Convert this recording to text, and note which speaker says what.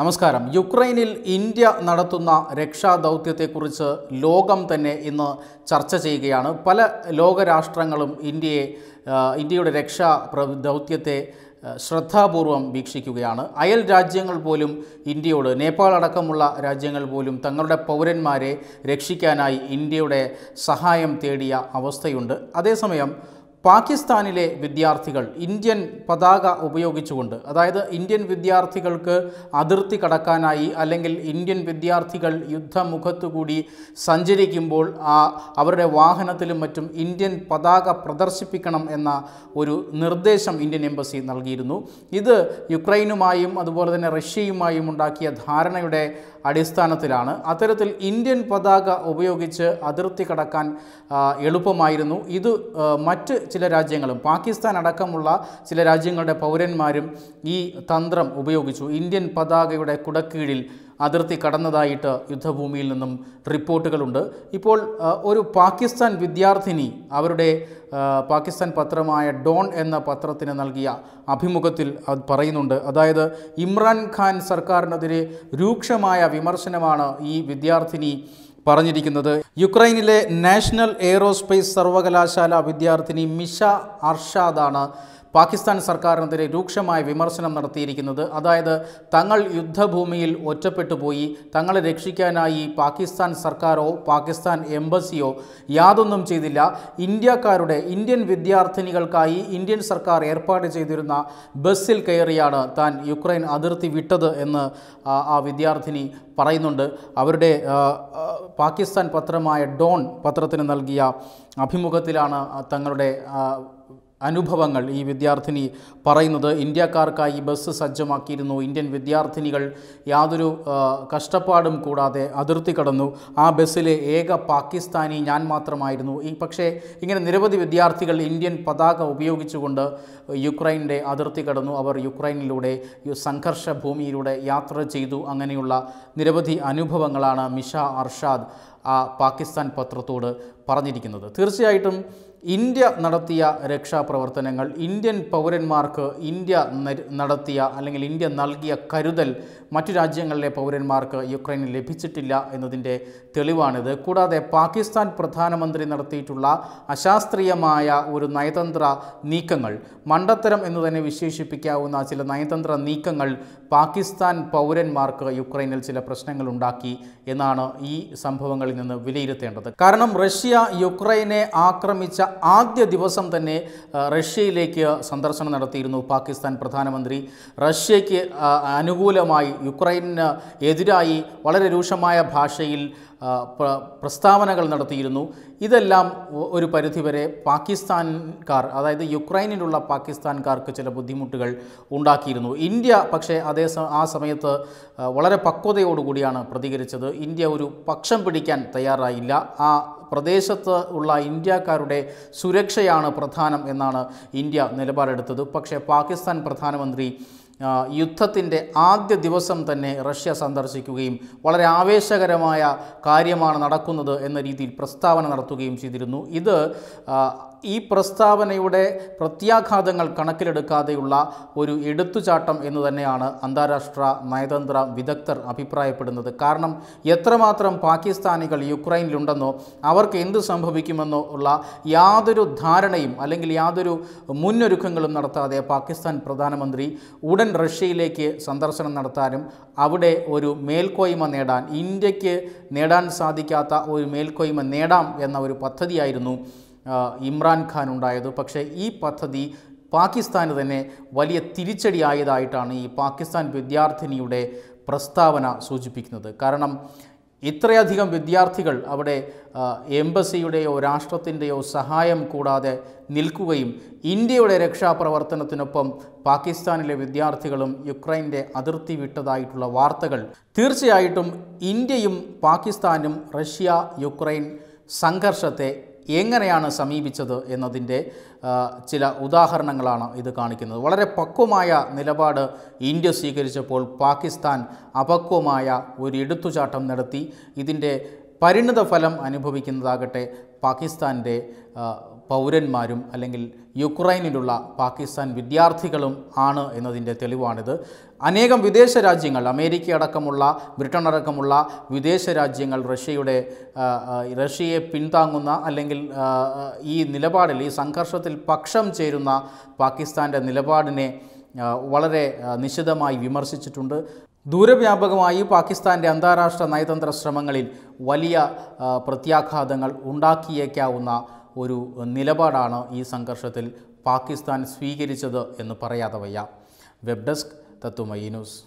Speaker 1: നമസ്കാരം യുക്രൈനിൽ ഇന്ത്യ നടത്തുന്ന രക്ഷാദൗത്യത്തെക്കുറിച്ച് ലോകം തന്നെ ഇന്ന് ചർച്ച ചെയ്യുകയാണ് പല ലോകരാഷ്ട്രങ്ങളും ഇന്ത്യയെ ഇന്ത്യയുടെ രക്ഷാ ദൗത്യത്തെ ശ്രദ്ധാപൂർവം വീക്ഷിക്കുകയാണ് അയൽ രാജ്യങ്ങൾ പോലും ഇന്ത്യയോട് നേപ്പാൾ അടക്കമുള്ള രാജ്യങ്ങൾ പോലും തങ്ങളുടെ പൗരന്മാരെ രക്ഷിക്കാനായി ഇന്ത്യയുടെ സഹായം തേടിയ അവസ്ഥയുണ്ട് അതേസമയം പാകിസ്ഥാനിലെ വിദ്യാർത്ഥികൾ ഇന്ത്യൻ പതാക ഉപയോഗിച്ചുകൊണ്ട് അതായത് ഇന്ത്യൻ വിദ്യാർത്ഥികൾക്ക് അതിർത്തി കടക്കാനായി അല്ലെങ്കിൽ ഇന്ത്യൻ വിദ്യാർത്ഥികൾ യുദ്ധമുഖത്തുകൂടി സഞ്ചരിക്കുമ്പോൾ ആ അവരുടെ വാഹനത്തിലും മറ്റും ഇന്ത്യൻ പതാക പ്രദർശിപ്പിക്കണം എന്ന ഒരു നിർദ്ദേശം ഇന്ത്യൻ എംബസി നൽകിയിരുന്നു ഇത് യുക്രൈനുമായും അതുപോലെ തന്നെ റഷ്യയുമായും ഉണ്ടാക്കിയ ധാരണയുടെ അടിസ്ഥാനത്തിലാണ് അത്തരത്തിൽ ഇന്ത്യൻ പതാക ഉപയോഗിച്ച് അതിർത്തി കടക്കാൻ എളുപ്പമായിരുന്നു ഇത് മറ്റ് ചില രാജ്യങ്ങളും പാകിസ്ഥാൻ അടക്കമുള്ള ചില രാജ്യങ്ങളുടെ പൗരന്മാരും ഈ തന്ത്രം ഉപയോഗിച്ചു ഇന്ത്യൻ പതാകയുടെ കുടക്കീഴിൽ അതിർത്തി കടന്നതായിട്ട് യുദ്ധഭൂമിയിൽ നിന്നും റിപ്പോർട്ടുകളുണ്ട് ഇപ്പോൾ ഒരു പാകിസ്ഥാൻ വിദ്യാർത്ഥിനി അവരുടെ പാകിസ്ഥാൻ പത്രമായ ഡോൺ എന്ന പത്രത്തിന് നൽകിയ അഭിമുഖത്തിൽ അത് പറയുന്നുണ്ട് അതായത് ഇമ്രാൻഖാൻ സർക്കാരിനെതിരെ രൂക്ഷമായ വിമർശനമാണ് ഈ വിദ്യാർത്ഥിനി പറഞ്ഞിരിക്കുന്നത് യുക്രൈനിലെ നാഷണൽ എയ്റോസ്പേസ് സർവകലാശാല വിദ്യാർത്ഥിനി മിഷ അർഷാദാണ് പാകിസ്ഥാൻ സർക്കാരിനെതിരെ രൂക്ഷമായ വിമർശനം നടത്തിയിരിക്കുന്നത് അതായത് തങ്ങൾ യുദ്ധഭൂമിയിൽ ഒറ്റപ്പെട്ടു പോയി തങ്ങളെ രക്ഷിക്കാനായി പാകിസ്ഥാൻ സർക്കാരോ പാകിസ്ഥാൻ എംബസിയോ യാതൊന്നും ചെയ്തില്ല ഇന്ത്യക്കാരുടെ ഇന്ത്യൻ വിദ്യാർത്ഥിനികൾക്കായി ഇന്ത്യൻ സർക്കാർ ഏർപ്പാട് ചെയ്തിരുന്ന ബസ്സിൽ കയറിയാണ് താൻ യുക്രൈൻ അതിർത്തി വിട്ടത് എന്ന് ആ വിദ്യാർത്ഥിനി പറയുന്നുണ്ട് അവരുടെ പാകിസ്ഥാൻ പത്രമായ ഡോൺ പത്രത്തിന് നൽകിയ അഭിമുഖത്തിലാണ് തങ്ങളുടെ അനുഭവങ്ങൾ ഈ വിദ്യാർത്ഥിനി പറയുന്നത് ഇന്ത്യക്കാർക്കായി ബസ് സജ്ജമാക്കിയിരുന്നു ഇന്ത്യൻ വിദ്യാർത്ഥിനികൾ യാതൊരു കഷ്ടപ്പാടും കൂടാതെ അതിർത്തി കടന്നു ആ ബസ്സിലെ ഏക പാകിസ്ഥാനി ഞാൻ മാത്രമായിരുന്നു ഈ പക്ഷേ ഇങ്ങനെ നിരവധി വിദ്യാർത്ഥികൾ ഇന്ത്യൻ പതാക ഉപയോഗിച്ചുകൊണ്ട് യുക്രൈൻ്റെ അതിർത്തി കടന്നു അവർ യുക്രൈനിലൂടെ സംഘർഷ ഭൂമിയിലൂടെ യാത്ര ചെയ്തു അങ്ങനെയുള്ള നിരവധി അനുഭവങ്ങളാണ് മിഷ അർഷാദ് ആ പാകിസ്ഥാൻ പത്രത്തോട് പറഞ്ഞിരിക്കുന്നത് തീർച്ചയായിട്ടും ഇന്ത്യ നടത്തിയ രക്ഷാപ്രവർത്തനങ്ങൾ ഇന്ത്യൻ പൗരന്മാർക്ക് ഇന്ത്യ നടത്തിയ അല്ലെങ്കിൽ ഇന്ത്യ നൽകിയ കരുതൽ മറ്റു രാജ്യങ്ങളിലെ പൗരന്മാർക്ക് യുക്രൈനിൽ ലഭിച്ചിട്ടില്ല എന്നതിൻ്റെ തെളിവാണിത് കൂടാതെ പാകിസ്ഥാൻ പ്രധാനമന്ത്രി നടത്തിയിട്ടുള്ള അശാസ്ത്രീയമായ ഒരു നയതന്ത്ര നീക്കങ്ങൾ മണ്ടത്തരം എന്ന് തന്നെ വിശേഷിപ്പിക്കാവുന്ന ചില നയതന്ത്ര നീക്കങ്ങൾ പാകിസ്ഥാൻ പൗരന്മാർക്ക് യുക്രൈനിൽ ചില പ്രശ്നങ്ങൾ ഉണ്ടാക്കി എന്നാണ് ഈ സംഭവങ്ങൾ വീക്ഷണങ്ങളിൽ നിന്ന് വിലയിരുത്തേണ്ടത് കാരണം റഷ്യ യുക്രൈനെ ആക്രമിച്ച ആദ്യ ദിവസം തന്നെ റഷ്യയിലേക്ക് സന്ദർശനം നടത്തിയിരുന്നു പാകിസ്ഥാൻ പ്രധാനമന്ത്രി റഷ്യയ്ക്ക് അനുകൂലമായി യുക്രൈനെതിരായി എതിരായി വളരെ രൂക്ഷമായ ഭാഷയിൽ പ്രസ്താവനകൾ നടത്തിയിരുന്നു ഇതെല്ലാം ഒരു പരിധിവരെ പാകിസ്ഥാൻകാർ അതായത് യുക്രൈനിലുള്ള പാകിസ്ഥാൻകാർക്ക് ചില ബുദ്ധിമുട്ടുകൾ ഉണ്ടാക്കിയിരുന്നു ഇന്ത്യ പക്ഷേ അതേ ആ സമയത്ത് വളരെ പക്വതയോടുകൂടിയാണ് പ്രതികരിച്ചത് ഇന്ത്യ ഒരു പക്ഷം പിടിക്കാൻ തയ്യാറായില്ല ആ പ്രദേശത്ത് ഉള്ള ഇന്ത്യക്കാരുടെ സുരക്ഷയാണ് പ്രധാനം എന്നാണ് ഇന്ത്യ നിലപാടെടുത്തത് പക്ഷേ പാകിസ്ഥാൻ പ്രധാനമന്ത്രി യുദ്ധത്തിൻ്റെ ആദ്യ ദിവസം തന്നെ റഷ്യ സന്ദർശിക്കുകയും വളരെ ആവേശകരമായ കാര്യമാണ് നടക്കുന്നത് എന്ന രീതിയിൽ പ്രസ്താവന നടത്തുകയും ചെയ്തിരുന്നു ഇത് ഈ പ്രസ്താവനയുടെ പ്രത്യാഘാതങ്ങൾ കണക്കിലെടുക്കാതെയുള്ള ഒരു എടുത്തുചാട്ടം എന്ന് തന്നെയാണ് അന്താരാഷ്ട്ര നയതന്ത്ര വിദഗ്ധർ അഭിപ്രായപ്പെടുന്നത് കാരണം എത്രമാത്രം പാകിസ്ഥാനികൾ യുക്രൈനിലുണ്ടെന്നോ അവർക്ക് എന്ത് സംഭവിക്കുമെന്നോ ഉള്ള യാതൊരു ധാരണയും അല്ലെങ്കിൽ യാതൊരു മുന്നൊരുക്കങ്ങളും നടത്താതെ പാകിസ്ഥാൻ പ്രധാനമന്ത്രി ഉടൻ റഷ്യയിലേക്ക് സന്ദർശനം നടത്താനും അവിടെ ഒരു മേൽക്കോയ്മ നേടാൻ ഇന്ത്യക്ക് നേടാൻ സാധിക്കാത്ത ഒരു മേൽക്കോയ്മ നേടാം എന്ന ഒരു പദ്ധതിയായിരുന്നു ഇമ്രാൻഖാൻ ഉണ്ടായത് പക്ഷേ ഈ പദ്ധതി പാകിസ്ഥാന് തന്നെ വലിയ തിരിച്ചടിയായതായിട്ടാണ് ഈ പാകിസ്ഥാൻ വിദ്യാർത്ഥിനിയുടെ പ്രസ്താവന സൂചിപ്പിക്കുന്നത് കാരണം ഇത്രയധികം വിദ്യാർത്ഥികൾ അവിടെ എംബസിയുടെയോ രാഷ്ട്രത്തിൻ്റെയോ സഹായം കൂടാതെ നിൽക്കുകയും ഇന്ത്യയുടെ രക്ഷാപ്രവർത്തനത്തിനൊപ്പം പാകിസ്ഥാനിലെ വിദ്യാർത്ഥികളും യുക്രൈൻ്റെ അതിർത്തി വിട്ടതായിട്ടുള്ള വാർത്തകൾ തീർച്ചയായിട്ടും ഇന്ത്യയും പാകിസ്ഥാനും റഷ്യ യുക്രൈൻ സംഘർഷത്തെ എങ്ങനെയാണ് സമീപിച്ചത് എന്നതിൻ്റെ ചില ഉദാഹരണങ്ങളാണ് ഇത് കാണിക്കുന്നത് വളരെ പക്വമായ നിലപാട് ഇന്ത്യ സ്വീകരിച്ചപ്പോൾ പാകിസ്ഥാൻ അപക്വമായ ഒരു എടുത്തുചാട്ടം നടത്തി ഇതിൻ്റെ പരിണിത ഫലം അനുഭവിക്കുന്നതാകട്ടെ പാകിസ്ഥാൻ്റെ പൗരന്മാരും അല്ലെങ്കിൽ യുക്രൈനിലുള്ള പാകിസ്ഥാൻ വിദ്യാർത്ഥികളും ആണ് എന്നതിൻ്റെ തെളിവാണിത് അനേകം വിദേശ രാജ്യങ്ങൾ അമേരിക്ക അടക്കമുള്ള ബ്രിട്ടൻ അടക്കമുള്ള വിദേശ രാജ്യങ്ങൾ റഷ്യയുടെ റഷ്യയെ പിന്താങ്ങുന്ന അല്ലെങ്കിൽ ഈ നിലപാടിൽ ഈ സംഘർഷത്തിൽ പക്ഷം ചേരുന്ന പാകിസ്ഥാൻ്റെ നിലപാടിനെ വളരെ നിശിതമായി വിമർശിച്ചിട്ടുണ്ട് ദൂരവ്യാപകമായി പാകിസ്ഥാൻ്റെ അന്താരാഷ്ട്ര നയതന്ത്ര ശ്രമങ്ങളിൽ വലിയ പ്രത്യാഘാതങ്ങൾ ഉണ്ടാക്കിയേക്കാവുന്ന ഒരു നിലപാടാണ് ഈ സംഘർഷത്തിൽ പാകിസ്ഥാൻ സ്വീകരിച്ചത് എന്ന് പറയാതെ വയ്യ വെബ് ഡെസ്ക് തത്വമയി ന്യൂസ്